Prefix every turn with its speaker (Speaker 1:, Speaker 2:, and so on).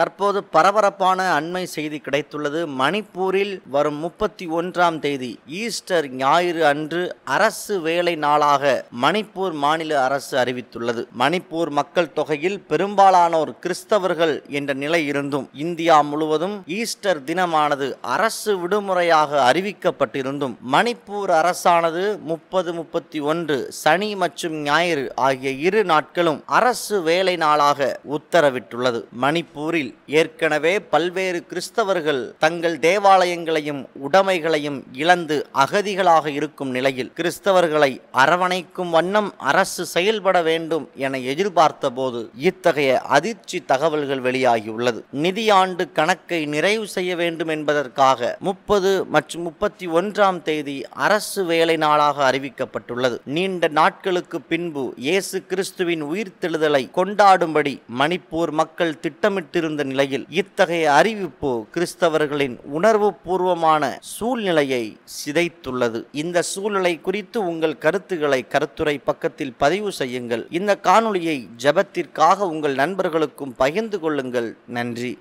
Speaker 1: தற்போது பரபரப்பான அண்மை செய்தி கிடைத்துள்ளது மணிப்பூரில் வரும் முப்பத்தி ஒன்றாம் தேதி ஈஸ்டர் ஞாயிறு அன்று அரசு வேலை நாளாக மணிப்பூர் மாநில அரசு அறிவித்துள்ளது மணிப்பூர் மக்கள் தொகையில் பெரும்பாலானோர் கிறிஸ்தவர்கள் என்ற நிலை இருந்தும் இந்தியா முழுவதும் ஈஸ்டர் தினமானது அரசு விடுமுறையாக அறிவிக்கப்பட்டிருந்தும் மணிப்பூர் அரசானது முப்பது முப்பத்தி ஒன்று சனி மற்றும் ஞாயிறு ஆகிய இரு நாட்களும் அரசு வேலை நாளாக உத்தரவிட்டுள்ளது மணிப்பூரில் ஏற்கனவே பல்வேறு கிறிஸ்தவர்கள் தங்கள் தேவாலயங்களையும் உடைமைகளையும் இழந்து அகதிகளாக இருக்கும் நிலையில் கிறிஸ்தவர்களை அரவணைக்கும் வண்ணம் அரசு செயல்பட வேண்டும் என எதிர்பார்த்த போது இத்தகைய அதிர்ச்சி தகவல்கள் வெளியாகியுள்ளது நிதியாண்டு கணக்கை நிறைவு செய்ய வேண்டும் என்பதற்காக முப்பது மற்றும் முப்பத்தி ஒன்றாம் தேதி அரசு வேலை நாளாக அறிவிக்கப்பட்டுள்ளது நீண்ட நாட்களுக்கு பின்பு இயேசு கிறிஸ்துவின் உயிர்த்தெழுதலை கொண்டாடும்படி மணிப்பூர் மக்கள் திட்டமிட்டிருந்த இருந்த நிலையில் இத்தகைய அறிவிப்பு கிறிஸ்தவர்களின் உணர்வு பூர்வமான சூழ்நிலையை சிதைத்துள்ளது இந்த சூழ்நிலை குறித்து உங்கள் கருத்துக்களை கருத்துரை பக்கத்தில் பதிவு செய்யுங்கள் இந்த காணொளியை ஜபத்திற்காக உங்கள் நண்பர்களுக்கும் பகிர்ந்து கொள்ளுங்கள் நன்றி